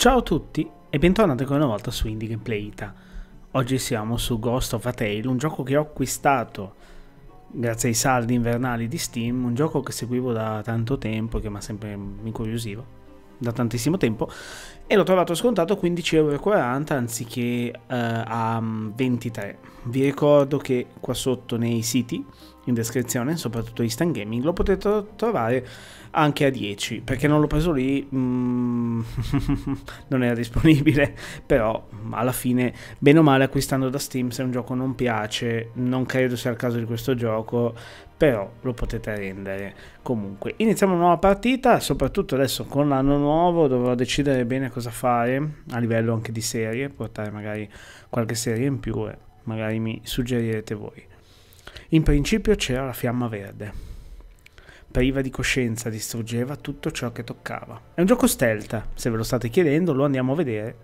Ciao a tutti e bentornati ancora una volta su Indie Gameplay Ita. Oggi siamo su Ghost of a Tale, un gioco che ho acquistato grazie ai saldi invernali di Steam, un gioco che seguivo da tanto tempo, che mi ha sempre incuriosivo, da tantissimo tempo, e l'ho trovato scontato 15,40 euro anziché eh, a 23. Mm, Vi ricordo che qua sotto nei siti in descrizione, soprattutto Instant Gaming, lo potete trovare anche a 10, perché non l'ho preso lì, mm, non era disponibile, però mm, alla fine, bene o male, acquistando da Steam, se un gioco non piace, non credo sia il caso di questo gioco, però lo potete rendere comunque. Iniziamo una nuova partita, soprattutto adesso con l'anno nuovo, dovrò decidere bene cosa cosa fare a livello anche di serie, portare magari qualche serie in più e magari mi suggerirete voi. In principio c'era la fiamma verde. Priva di coscienza distruggeva tutto ciò che toccava. È un gioco stealth, se ve lo state chiedendo lo andiamo a vedere.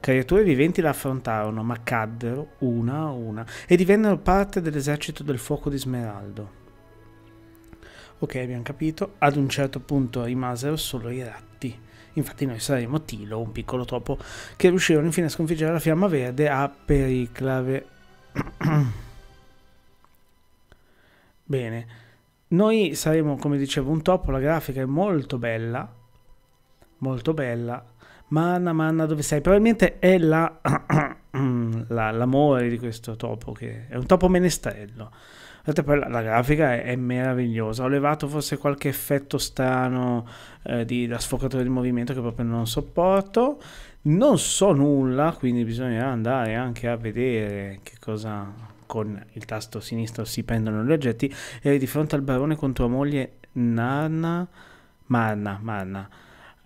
Creature viventi la affrontarono, ma caddero una a una e divennero parte dell'esercito del fuoco di Smeraldo. Ok, abbiamo capito. Ad un certo punto rimasero solo i ratti. Infatti noi saremo Tilo, un piccolo topo, che riuscirono infine a sconfiggere la fiamma verde a Periclave. Bene, noi saremo, come dicevo, un topo, la grafica è molto bella, molto bella. Manna, manna, dove sei? Probabilmente è l'amore la, l'amore di questo topo, che è un topo menestrello Infatti, poi la, la grafica è, è, meravigliosa. Ho levato forse qualche effetto strano eh, di, da sfocatore di movimento che proprio non sopporto. Non so nulla, quindi bisognerà andare anche a vedere che cosa con il tasto sinistro si prendono gli oggetti. Eri di fronte al barone con tua moglie Narna. Marna, Marna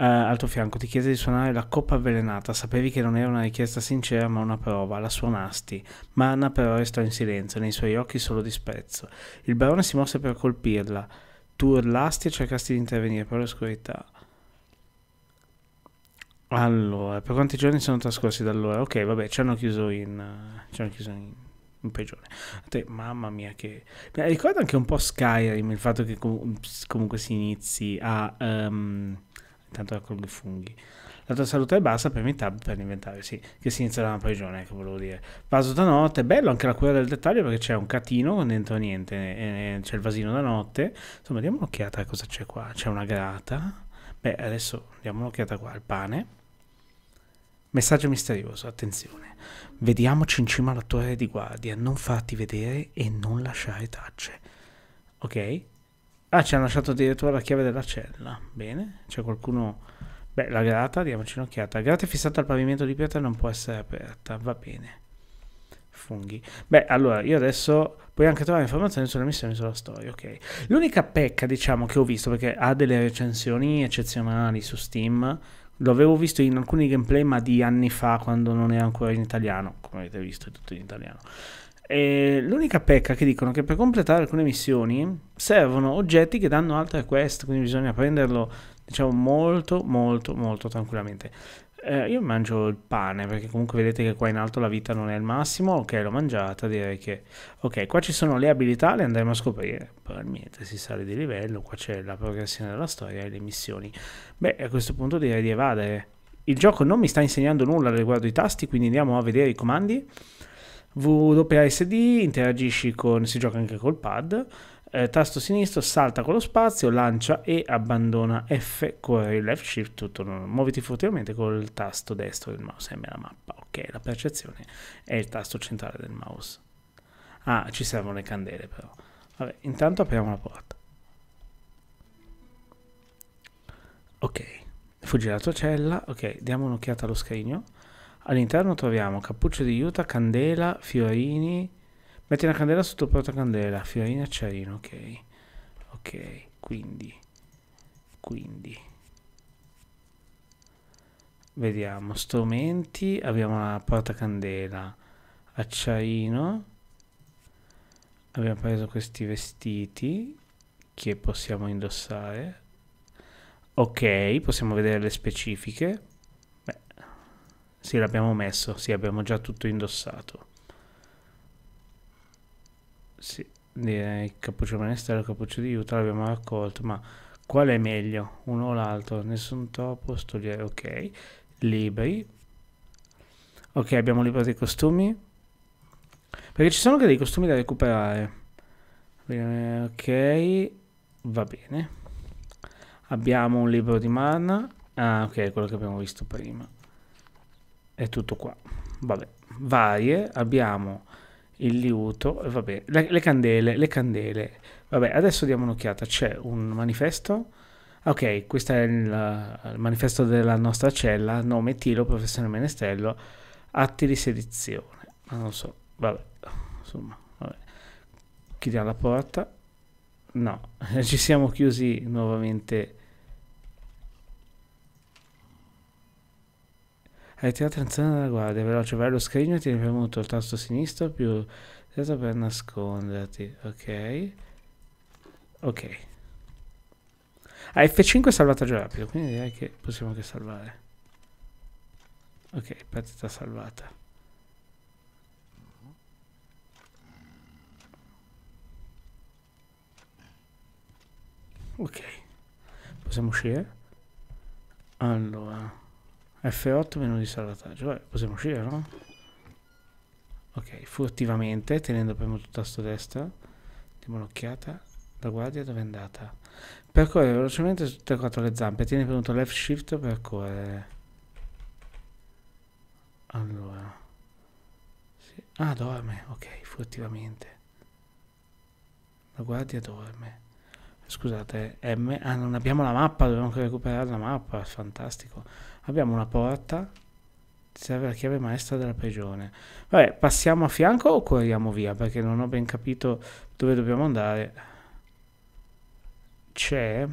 Uh, al tuo fianco ti chiese di suonare la coppa avvelenata. Sapevi che non era una richiesta sincera, ma una prova. La suonasti. Manna però restò in silenzio, nei suoi occhi solo disprezzo. Il barone si mosse per colpirla. Tu urlasti e cercasti di intervenire, però l'oscurità. Allora, per quanti giorni sono trascorsi da allora? Ok, vabbè, ci hanno chiuso in. Eh, ci hanno chiuso in in prigione. Te, mamma mia, che. Ricorda anche un po' Skyrim il fatto che com comunque si inizi a. Um, tanto raccolgo i funghi. La tua salute è bassa, premi tab per l'inventario, sì, che si inizierà una prigione, che ecco, volevo dire. Vaso da notte, bello anche la cura del dettaglio perché c'è un catino con dentro niente, eh, eh, c'è il vasino da notte. Insomma, diamo un'occhiata a cosa c'è qua, c'è una grata. Beh, adesso diamo un'occhiata qua al pane. Messaggio misterioso, attenzione. Vediamoci in cima alla torre di guardia, non farti vedere e non lasciare tracce. Ok? Ah, ci hanno lasciato addirittura la chiave della cella. Bene, c'è qualcuno... Beh, la grata, diamoci un'occhiata. La grata è fissata al pavimento di pietra e non può essere aperta. Va bene. Funghi. Beh, allora, io adesso puoi anche trovare informazioni sulle missioni sulla storia, ok. L'unica pecca, diciamo, che ho visto, perché ha delle recensioni eccezionali su Steam, l'avevo visto in alcuni gameplay, ma di anni fa, quando non era ancora in italiano, come avete visto è tutto in italiano. E l'unica pecca che dicono è che per completare alcune missioni servono oggetti che danno altre quest, quindi bisogna prenderlo diciamo molto molto molto tranquillamente. Eh, io mangio il pane perché comunque vedete che qua in alto la vita non è il massimo. Ok, l'ho mangiata, direi che... Ok, qua ci sono le abilità, le andremo a scoprire. Probabilmente si sale di livello, qua c'è la progressione della storia e le missioni. Beh, a questo punto direi di evadere. Il gioco non mi sta insegnando nulla riguardo i tasti, quindi andiamo a vedere i comandi. WSD interagisci con, si gioca anche col pad, eh, tasto sinistro salta con lo spazio, lancia e abbandona F corre il left shift, tutto, muoviti furtivamente col tasto destro del mouse, M la mappa, ok, la percezione è il tasto centrale del mouse. Ah, ci servono le candele però. Vabbè, intanto apriamo la porta. Ok, fuggi dalla tua cella, ok, diamo un'occhiata allo scrigno. All'interno troviamo cappuccio di juta, candela, fiorini. Metti una candela sotto il portacandela, fiorini, acciarino, ok. Ok, quindi... Quindi... Vediamo, strumenti, abbiamo la portacandela, acciarino. Abbiamo preso questi vestiti che possiamo indossare. Ok, possiamo vedere le specifiche. Sì, l'abbiamo messo, sì, abbiamo già tutto indossato. Sì, eh, il cappuccio menestrello, il cappuccio di Utah l'abbiamo raccolto, ma qual è meglio? Uno o l'altro? Nessun topo, studiare, ok. Libri. Ok, abbiamo liberato i costumi. Perché ci sono anche dei costumi da recuperare. Ok, va bene. Abbiamo un libro di mana. Ah, ok, quello che abbiamo visto prima è tutto qua. Vabbè, varie, abbiamo il liuto, vabbè, le, le candele, le candele. Vabbè, adesso diamo un'occhiata, c'è un manifesto. Ok, questo è il, il manifesto della nostra cella, nome Tilo, professore Menestello, atti di sedizione. Non so, vabbè, insomma, vabbè. Chiudiamo la porta. No, ci siamo chiusi nuovamente Hai tirato attenzione dalla guardia, veloce, cioè, vai allo scrigno e tieni premuto il tasto sinistro più teso per nasconderti. Ok. Ok. A ah, F5 è salvataggio rapido, quindi direi che possiamo anche salvare. Ok, partita salvata. Ok. Possiamo uscire? Allora... F8 menu di salvataggio. Vabbè, possiamo uscire, no? Ok, furtivamente, tenendo premuto il tasto destro, diamo un'occhiata. La guardia dove è andata? Percorre velocemente su tutte e quattro le zampe. Tieni premuto left shift per correre. Allora. Sì. Ah, dorme. Ok, furtivamente. La guardia dorme scusate, eh, M, ah non abbiamo la mappa, dobbiamo recuperare la mappa, fantastico. Abbiamo una porta, serve la chiave maestra della prigione. Vabbè, passiamo a fianco o corriamo via? Perché non ho ben capito dove dobbiamo andare. C'è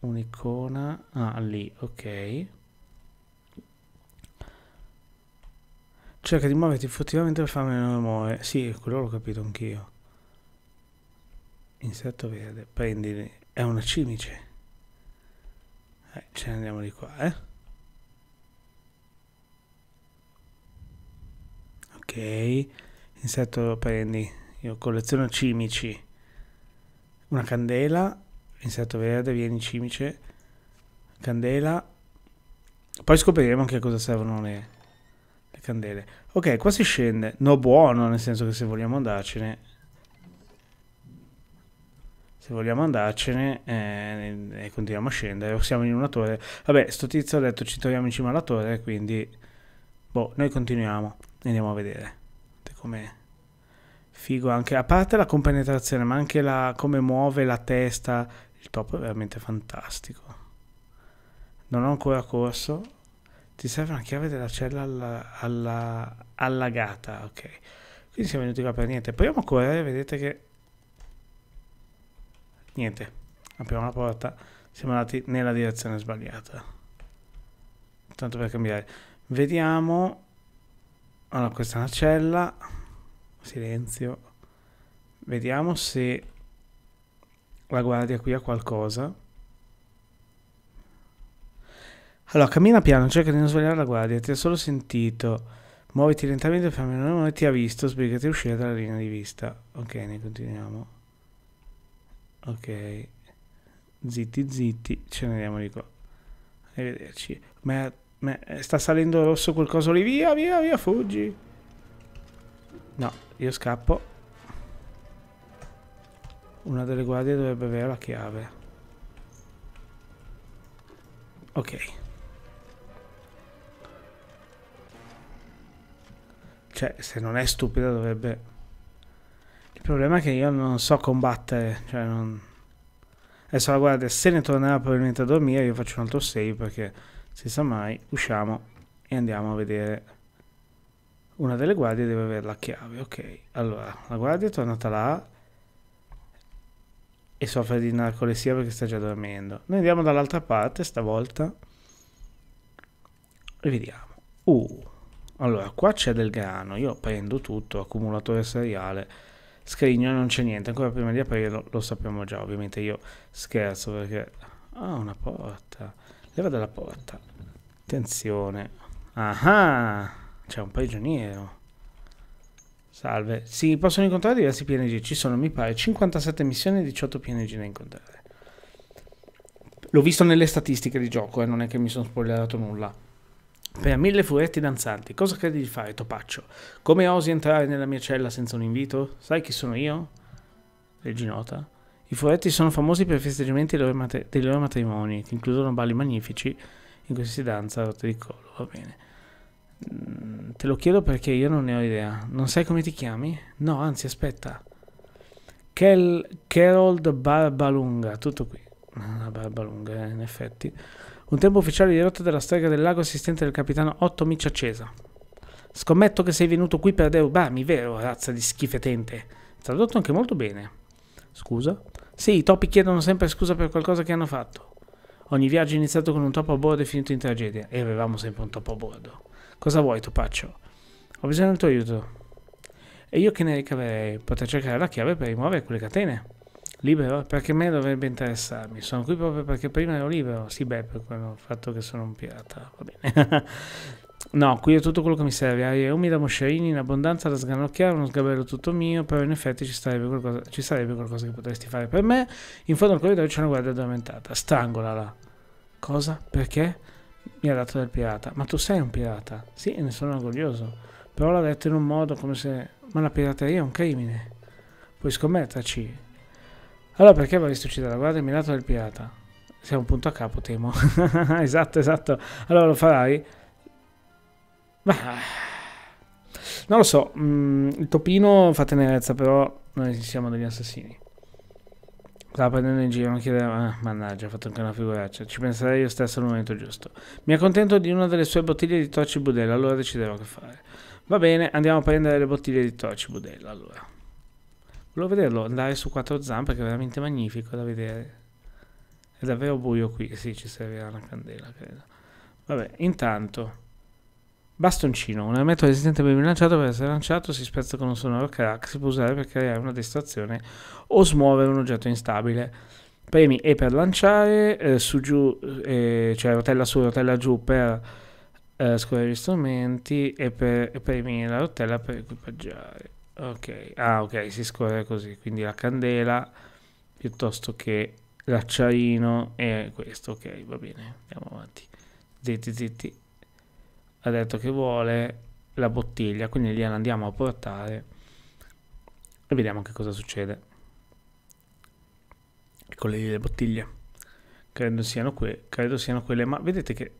un'icona, ah lì, ok. Cerca di muoverti furtivamente per farmi un rumore. Sì, quello l'ho capito anch'io. Insetto verde, prendili. È una cimice. Eh, ce ne andiamo di qua, eh. Ok. Insetto lo prendi. Io colleziono cimici. Una candela. Insetto verde, vieni cimice. Candela. Poi scopriremo anche a cosa servono le, le candele. Ok, qua si scende. No buono, nel senso che se vogliamo andarcene se vogliamo andarcene eh, e continuiamo a scendere, o siamo in una torre. Vabbè, sto tizio ha detto ci troviamo in cima alla torre, quindi boh, noi continuiamo andiamo a vedere. Come figo anche, a parte la compenetrazione, ma anche la, come muove la testa, il topo è veramente fantastico. Non ho ancora corso. Ti serve una chiave della cella alla, alla, allagata, ok. Quindi siamo venuti qua per niente. Proviamo a correre, vedete che Niente, apriamo la porta, siamo andati nella direzione sbagliata. Tanto per cambiare. Vediamo. Allora, questa è una cella. Silenzio. Vediamo se la guardia qui ha qualcosa. Allora, cammina piano, cerca di non svegliare la guardia, ti ha solo sentito. Muoviti lentamente, fermi, non ti ha visto, sbrigati a uscire dalla linea di vista. Ok, ne continuiamo ok zitti zitti ce ne andiamo di qua arrivederci ma, ma eh, sta salendo rosso quel coso lì via via via fuggi no io scappo una delle guardie dovrebbe avere la chiave ok cioè se non è stupida dovrebbe il problema è che io non so combattere. Cioè non... Adesso guardia se ne tornerà probabilmente a dormire, io faccio un altro save perché si sa mai, usciamo e andiamo a vedere. Una delle guardie deve avere la chiave, ok. Allora, la guardia è tornata là e soffre di narcolessia perché sta già dormendo. Noi andiamo dall'altra parte stavolta e vediamo. Uh, allora, qua c'è del grano, io prendo tutto, accumulatore seriale scrigno non c'è niente, ancora prima di aprirlo lo sappiamo già, ovviamente io scherzo perché... Ah, una porta, leva dalla porta, attenzione, ah c'è un prigioniero. Salve, si possono incontrare diversi PNG, ci sono mi pare 57 missioni e 18 PNG da incontrare. L'ho visto nelle statistiche di gioco, eh, non è che mi sono spoilerato nulla. Per mille furetti danzanti, cosa credi di fare, topaccio? Come osi entrare nella mia cella senza un invito? Sai chi sono io? Reginota. I furetti sono famosi per i festeggiamenti dei loro, matrimoni, che includono balli magnifici in cui si danza a rotte di collo, va bene. Mm, te lo chiedo perché io non ne ho idea. Non sai come ti chiami? No, anzi, aspetta. Kel- Kerold Barbalunga, tutto qui. Una ah, barba lunga, eh, in effetti. Un tempo ufficiale di rotta della strega del lago assistente del capitano Otto Micciacesa. Scommetto che sei venuto qui per derubarmi, vero, razza di schifetente? Tradotto anche molto bene. Scusa? Sì, i topi chiedono sempre scusa per qualcosa che hanno fatto. Ogni viaggio è iniziato con un topo a bordo e finito in tragedia. E avevamo sempre un topo a bordo. Cosa vuoi, topaccio? Ho bisogno del tuo aiuto. E io che ne ricaverei? Potrei cercare la chiave per rimuovere quelle catene. Libero? Perché a me dovrebbe interessarmi. Sono qui proprio perché prima ero libero. Sì, beh, per quello fatto che sono un pirata. Va bene. no, qui è tutto quello che mi serve. Aria umida, moscerini in abbondanza da sgranocchiare, uno sgabello tutto mio, però in effetti ci sarebbe qualcosa, ci sarebbe qualcosa che potresti fare per me. In fondo al corridoio c'è una guardia addormentata. Strangolala. Cosa? Perché? Mi ha dato del pirata. Ma tu sei un pirata? Sì, e ne sono orgoglioso. Però l'ha detto in un modo come se... Ma la pirateria è un crimine. Puoi scommetterci allora perché vorresti uccidere la guardia del del pirata? Siamo un punto a capo, temo. esatto, esatto. Allora lo farai? Ma... Non lo so, mm, il topino fa tenerezza, però noi siamo degli assassini. Stava prendendo in giro, non chiedeva... Eh, mannaggia, ha fatto anche una figuraccia. Ci penserei io stesso al momento giusto. Mi accontento di una delle sue bottiglie di torci Budella, allora deciderò che fare. Va bene, andiamo a prendere le bottiglie di torci Budella, allora. Volevo vederlo andare su quattro zampe che è veramente magnifico da vedere. È davvero buio qui. Sì, ci servirà una candela, credo. Vabbè, intanto. Bastoncino. Un elemento resistente ben bilanciato per essere lanciato si spezza con un sonoro crack. Si può usare per creare una distrazione o smuovere un oggetto instabile. Premi E per lanciare, eh, su giù, eh, cioè rotella su, rotella giù per eh, scorrere gli strumenti e, per, e premi la rotella per equipaggiare. Ok, ah ok, si scorre così, quindi la candela piuttosto che l'acciaino e questo, ok, va bene, andiamo avanti. Zitti, zitti. Ha detto che vuole la bottiglia, quindi gliela andiamo a portare e vediamo che cosa succede. Ecco lì le bottiglie. Credo siano, que credo siano quelle, ma vedete che...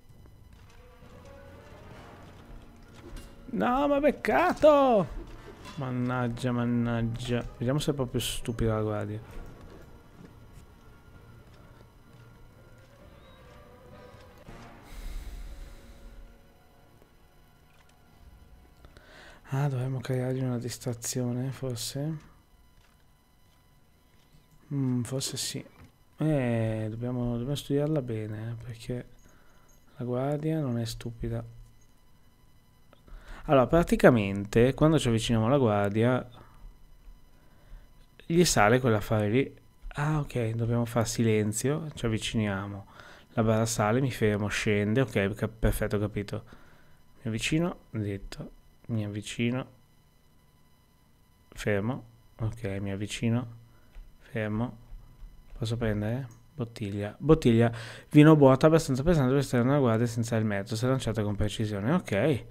No, ma beccato! Mannaggia, mannaggia. Vediamo se è proprio stupida la guardia. Ah, dovremmo creargli una distrazione, forse. Mm, forse sì. Eh, dobbiamo, dobbiamo studiarla bene, eh, perché la guardia non è stupida. Allora, praticamente quando ci avviciniamo alla guardia gli sale quell'affare lì. Ah, ok, dobbiamo fare silenzio, ci avviciniamo. La barra sale, mi fermo, scende, ok, cap- perfetto, capito. Mi avvicino, detto, mi avvicino, fermo, ok, mi avvicino, fermo. Posso prendere? Bottiglia. Bottiglia. Vino vuota abbastanza pesante per stare una guardia senza il mezzo. Se lanciata con precisione. Ok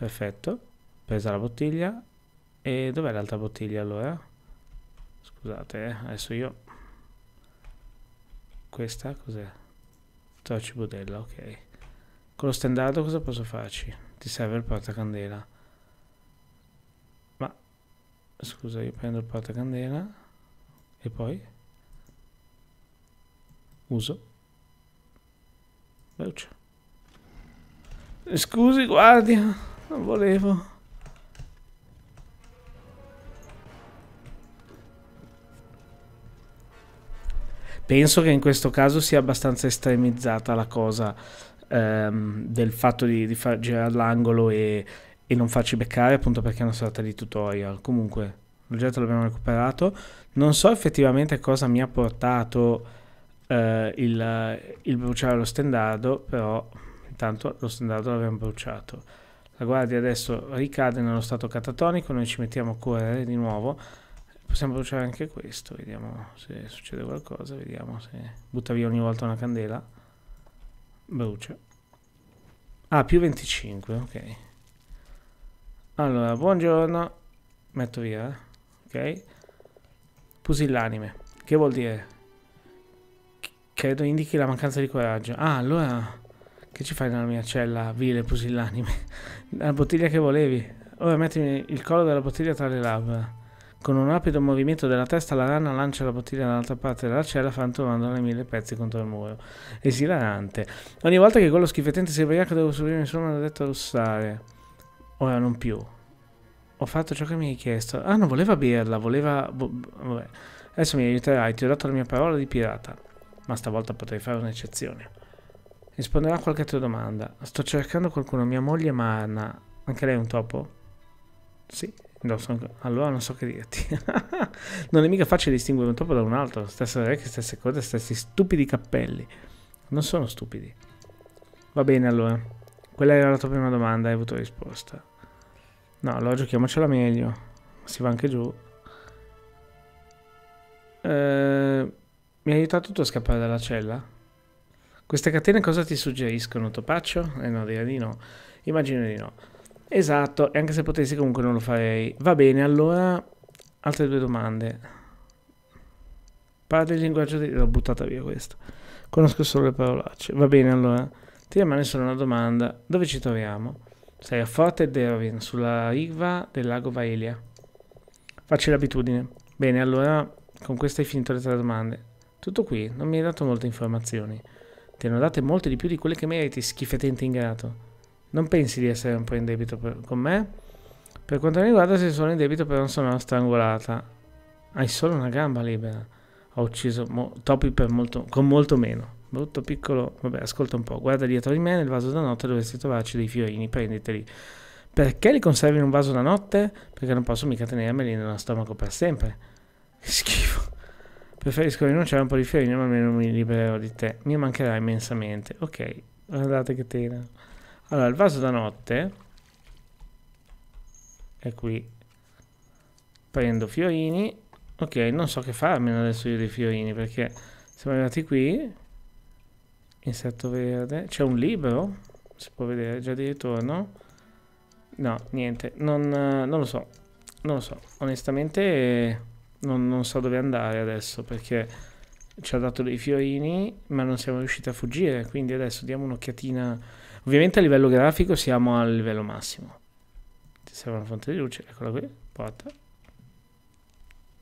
perfetto presa la bottiglia e dov'è l'altra bottiglia allora? scusate eh, adesso io questa cos'è? torci budella ok con lo standard cosa posso farci? ti serve il portacandela ma scusa io prendo il portacandela e poi uso veloce scusi guardia non volevo. Penso che in questo caso sia abbastanza estremizzata la cosa ehm, del fatto di, di far girare l'angolo e, e non farci beccare appunto perché è una sorta di tutorial. Comunque, l'oggetto l'abbiamo recuperato. Non so effettivamente cosa mi ha portato eh, il, il bruciare lo stendardo, però intanto lo stendardo l'abbiamo bruciato. La guardia adesso ricade nello stato catatonico, noi ci mettiamo a correre di nuovo. Possiamo bruciare anche questo, vediamo se succede qualcosa, vediamo se butta via ogni volta una candela. Brucia. Ah, più 25, ok. Allora, buongiorno. Metto via, eh, ok. Pusillanime. Che vuol dire? Credo indichi la mancanza di coraggio. Ah, allora... Che ci fai nella mia cella, vile pusillanime? La bottiglia che volevi. Ora mettimi il collo della bottiglia tra le labbra. Con un rapido movimento della testa la rana lancia la bottiglia dall'altra parte della cella frantumandola in mille pezzi contro il muro. Esilarante. Ogni volta che quello schifettente si ubriaca devo subire il suo detto russare. Ora non più. Ho fatto ciò che mi hai chiesto. Ah, non voleva berla, voleva... Vabbè. Adesso mi aiuterai, ti ho dato la mia parola di pirata. Ma stavolta potrei fare un'eccezione. Risponderà a qualche tua domanda. Sto cercando qualcuno, mia moglie ma Anna. Anche lei è un topo? Sì. No, son... allora non so che dirti. non è mica facile distinguere un topo da un altro. Stesse orecchie, stesse cose, stessi stupidi cappelli. Non sono stupidi. Va bene allora. Quella era la tua prima domanda, hai avuto risposta. No, allora giochiamocela meglio. Si va anche giù. Eh, mi hai aiutato tu a scappare dalla cella? Queste catene cosa ti suggeriscono? Topaccio? Eh no, direi di no. Immagino di no. Esatto, e anche se potessi comunque non lo farei. Va bene, allora altre due domande. Parli il linguaggio di... l'ho buttata via questa. Conosco solo le parolacce. Va bene, allora. Ti rimane solo una domanda. Dove ci troviamo? Sei a Forte Derwin, sulla riva del lago Vaelia. Facci l'abitudine. Bene, allora, con questo hai finito le tre domande. Tutto qui, non mi hai dato molte informazioni. Ti hanno date molte di più di quelle che meriti, schifetente ingrato. Non pensi di essere un po' in debito per, con me? Per quanto mi riguarda, se sono in debito però non sono strangolata. Hai solo una gamba libera. Ho ucciso mo- topi molto, con molto meno. Brutto piccolo. Vabbè, ascolta un po'. Guarda dietro di me nel vaso da notte dovresti trovarci dei fiorini. Prenditeli. Perché li conservi in un vaso da notte? Perché non posso mica tenermeli nello stomaco per sempre. Che schifo. Preferisco rinunciare a un po' di fiorini, ma almeno mi libererò di te. Mi mancherà immensamente. Ok, guardate che tela. Allora, il vaso da notte è qui. Prendo fiorini. Ok, non so che farmene adesso io dei fiorini, perché siamo arrivati qui. Insetto verde. C'è un libro? Si può vedere già di ritorno? No, niente. Non, eh, non lo so. Non lo so. Onestamente non, non so dove andare adesso perché ci ha dato dei fiorini ma non siamo riusciti a fuggire, quindi adesso diamo un'occhiatina. Ovviamente a livello grafico siamo al livello massimo. Ti serve una fonte di luce, eccola qui, porta.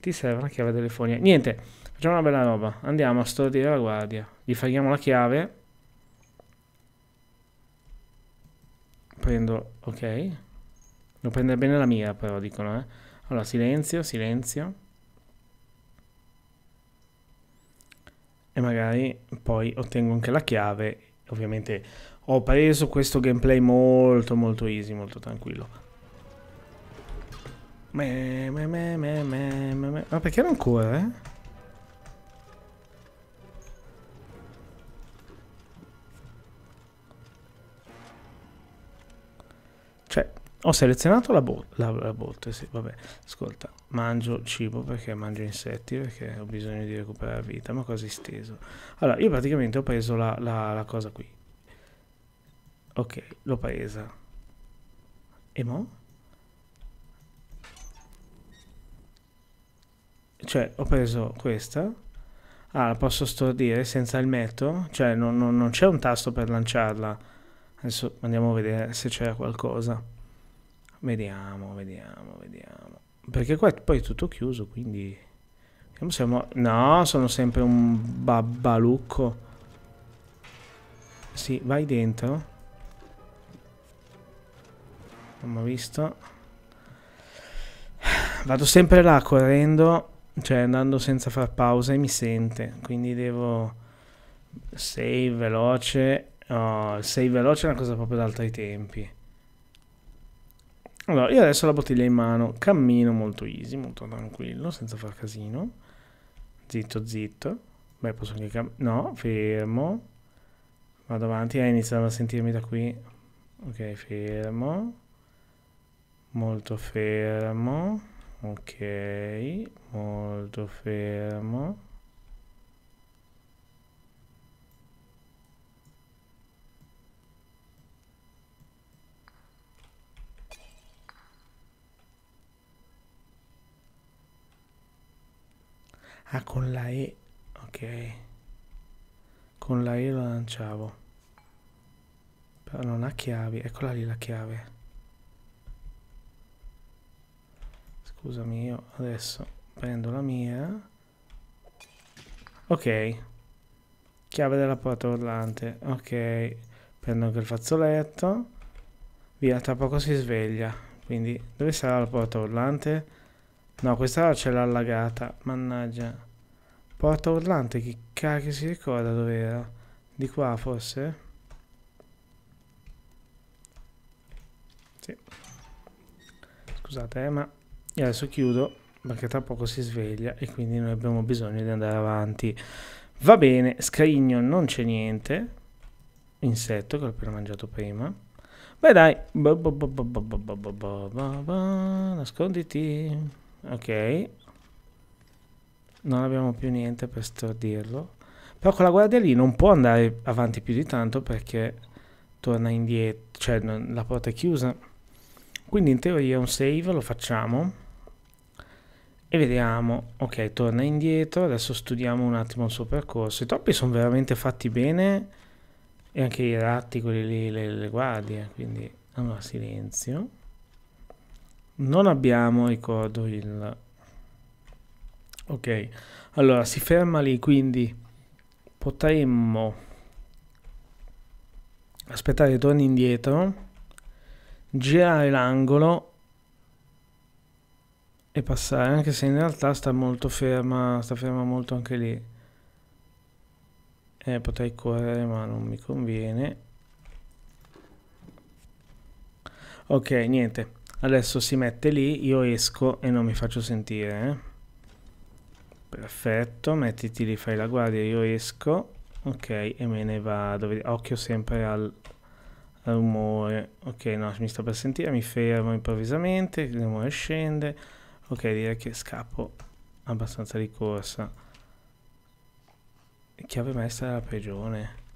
Ti serve una chiave delle telefonica. Niente, facciamo una bella roba. Andiamo a stordire la guardia. Gli faghiamo la chiave. Prendo, ok. Non prende bene la mia però, dicono, eh. Allora, silenzio, silenzio. e magari poi ottengo anche la chiave. Ovviamente ho preso questo gameplay molto molto easy, molto tranquillo. Me, me, me, me, me, me. Ma perché non corre? eh? Ho selezionato la, bo- la, la botte, sì, vabbè, ascolta, mangio cibo perché mangio insetti, perché ho bisogno di recuperare vita, ma quasi steso. Allora, io praticamente ho preso la, la cosa qui. Ok, l'ho presa. E mo'? Cioè, ho preso questa. Ah, la posso stordire senza il metto? Cioè, non, non, non c'è un tasto per lanciarla. Adesso andiamo a vedere se c'era qualcosa. Vediamo, vediamo, vediamo. Perché qua è poi è tutto chiuso, quindi... Siamo... No, sono sempre un babbalucco. Sì, vai dentro. Non ho visto. Vado sempre là correndo, cioè andando senza far pausa e mi sente. Quindi devo... Save veloce. Oh, il save veloce è una cosa proprio d'altri tempi. Allora, io adesso ho la bottiglia in mano, cammino molto easy, molto tranquillo, senza far casino. Zitto, zitto. Beh, posso anche camminare. No, fermo. Vado avanti, eh, iniziano a sentirmi da qui. Ok, fermo. Molto fermo. Ok, molto fermo. Ah, con la E. Ok. Con la E lo lanciavo. Però non ha chiavi. Eccola lì la chiave. Scusami, io adesso prendo la mia. Ok. Chiave della porta urlante. Ok. Prendo anche il fazzoletto. Via, tra poco si sveglia. Quindi, dove sarà la porta urlante? No, questa ce l'ha allagata. Mannaggia. Porta urlante, che cacchio si ricorda dove era? Di qua forse? Sì. Scusate, ma io adesso chiudo perché tra poco si sveglia e quindi noi abbiamo bisogno di andare avanti. Va bene, scrigno, non c'è niente. Insetto che ho appena mangiato prima. Beh dai, nasconditi ok non abbiamo più niente per stordirlo però con la guardia lì non può andare avanti più di tanto perché torna indietro cioè non, la porta è chiusa quindi in teoria un save lo facciamo e vediamo ok torna indietro adesso studiamo un attimo il suo percorso i troppi sono veramente fatti bene e anche i ratti quelli lì le, le guardie quindi allora silenzio non abbiamo, ricordo, il... Ok, allora si ferma lì, quindi potremmo aspettare torni indietro, girare l'angolo e passare, anche se in realtà sta molto ferma, sta ferma molto anche lì. Eh, potrei correre ma non mi conviene. Ok, niente. Adesso si mette lì, io esco e non mi faccio sentire. Eh. Perfetto, mettiti lì, fai la guardia, io esco. Ok, e me ne vado. Occhio sempre al rumore. Ok, no, mi sto per sentire, mi fermo improvvisamente, il rumore scende. Ok, direi che scappo abbastanza di corsa. Chiave maestra della prigione.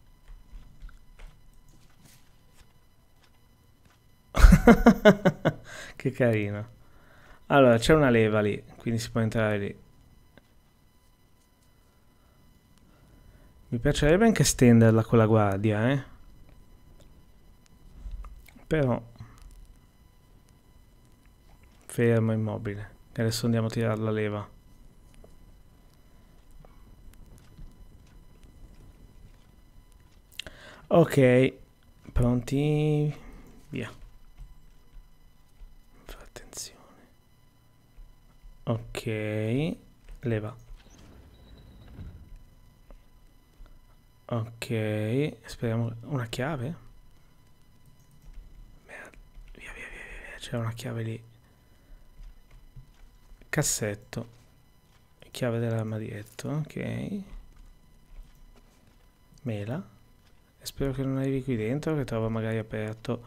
Che carino. Allora, c'è una leva lì, quindi si può entrare lì. Mi piacerebbe anche stenderla con la guardia, eh. Però... Fermo, immobile. adesso andiamo a tirare la leva. Ok, pronti? Via. Ok, leva. Ok, speriamo una chiave. Merda. Via, via, via, via, c'è una chiave lì. Cassetto. Chiave dell'armadietto, ok. Mela. E spero che non arrivi qui dentro, che trova magari aperto.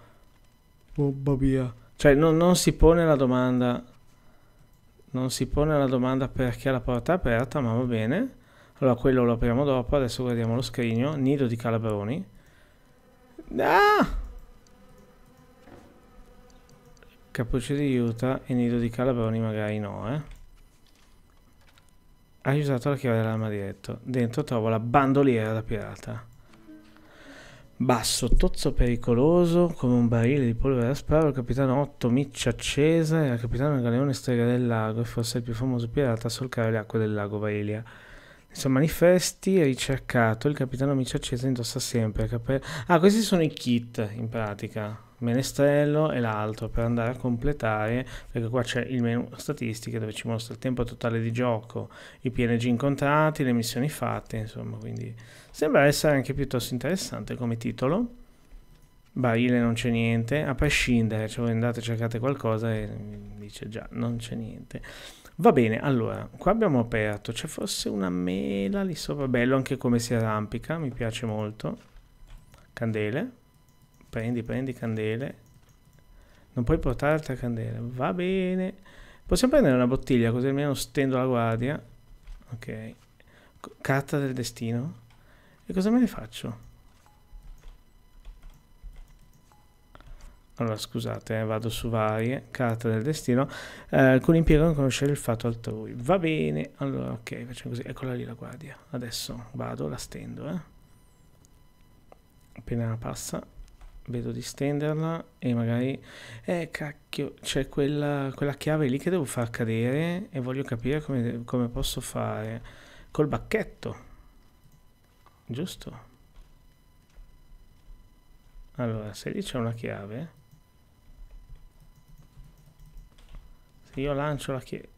Bomba via. Cioè, no, non si pone la domanda non si pone la domanda perché la porta è aperta, ma va bene. Allora quello lo apriamo dopo, adesso guardiamo lo scrigno, nido di calabroni. Ah! Cappuccio di Utah e nido di calabroni magari no, eh. Hai usato la chiave dell'armadietto. Dentro trovo la bandoliera da pirata. Basso, tozzo pericoloso, come un barile di polvere a sparo, il capitano Otto Miccia accesa era capitano del galeone strega del lago e forse il più famoso pirata a solcare le acque del lago Vailia. Nei suoi manifesti è ricercato, il capitano Miccia accesa indossa sempre cape... Ah, questi sono i kit, in pratica menestrello e l'altro per andare a completare perché qua c'è il menu statistiche dove ci mostra il tempo totale di gioco i png incontrati le missioni fatte insomma quindi sembra essere anche piuttosto interessante come titolo barile non c'è niente a prescindere cioè voi andate cercate qualcosa e dice già non c'è niente Va bene, allora, qua abbiamo aperto, c'è forse una mela lì sopra, bello anche come si arrampica, mi piace molto. Candele, Prendi, prendi candele. Non puoi portare altre candele. Va bene. Possiamo prendere una bottiglia così almeno stendo la guardia. Ok. Carta del destino. E cosa me ne faccio? Allora scusate, eh, vado su varie, carta del destino, eh, con impiego conoscere il fatto altrui. Va bene, allora ok, facciamo così, eccola lì la guardia. Adesso vado, la stendo, eh. Appena passa, vedo di stenderla e magari eh cacchio c'è quella, quella, chiave lì che devo far cadere e voglio capire come, come posso fare col bacchetto giusto allora se lì c'è una chiave se io lancio la chiave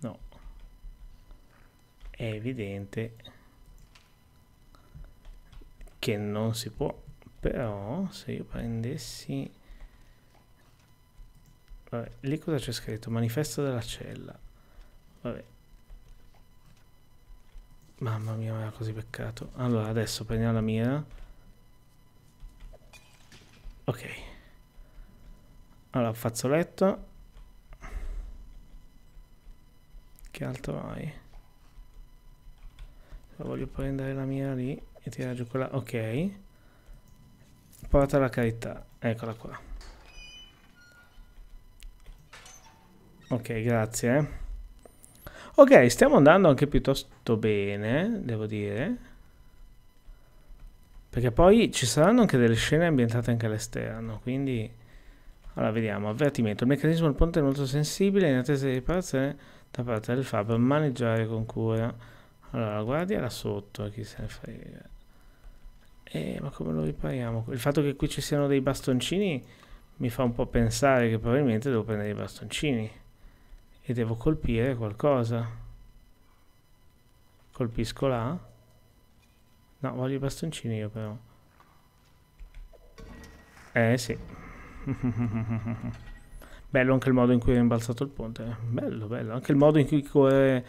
no è evidente che non si può però se io prendessi vabbè lì cosa c'è scritto manifesto della cella vabbè mamma mia mi così peccato allora adesso prendiamo la mira ok allora fazzoletto che altro hai se voglio prendere la mira lì e tira giù quella, ok. Porta la carità, eccola qua. Ok, grazie. Ok, stiamo andando anche piuttosto bene, devo dire. Perché poi ci saranno anche delle scene ambientate anche all'esterno, quindi... Allora, vediamo. Avvertimento. Il meccanismo del ponte è molto sensibile in attesa di riparazione da parte del fabbro Maneggiare con cura. Allora, la guardia là sotto, chi se ne frega. Eh, ma come lo ripariamo? Il fatto che qui ci siano dei bastoncini mi fa un po' pensare che probabilmente devo prendere i bastoncini e devo colpire qualcosa. Colpisco là? No, voglio i bastoncini io però. Eh sì. bello anche il modo in cui è rimbalzato il ponte. Eh. Bello, bello. Anche il modo in cui corre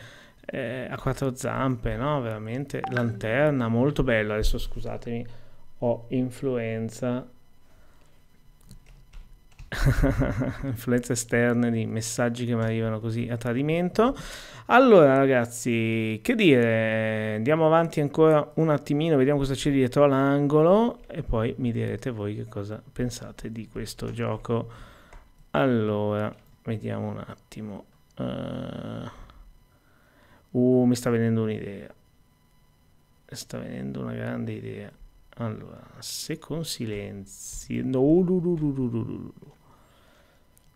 eh, a quattro zampe, no? Veramente, lanterna, molto bello. Adesso scusatemi, ho influenza. influenze esterne di messaggi che mi arrivano così a tradimento. Allora, ragazzi, che dire? Andiamo avanti ancora un attimino, vediamo cosa c'è dietro all'angolo e poi mi direte voi che cosa pensate di questo gioco. Allora, vediamo un attimo. Uh... Uh, mi sta venendo un'idea. Mi Sta venendo una grande idea. Allora, se con silenzio... No, lulululululu. Uh,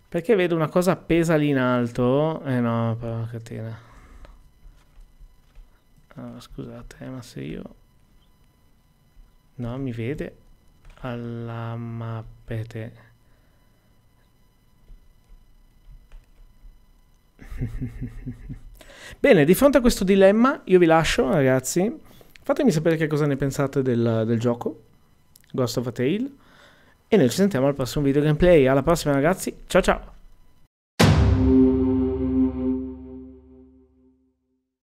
Perché vedo una cosa appesa lì in alto. Eh no, però la catena. Allora, scusate, eh, ma se io... No, mi vede. Alla mappete. Bene, di fronte a questo dilemma io vi lascio ragazzi, fatemi sapere che cosa ne pensate del, del gioco, Ghost of a Tale, e noi ci sentiamo al prossimo video gameplay, alla prossima ragazzi, ciao ciao!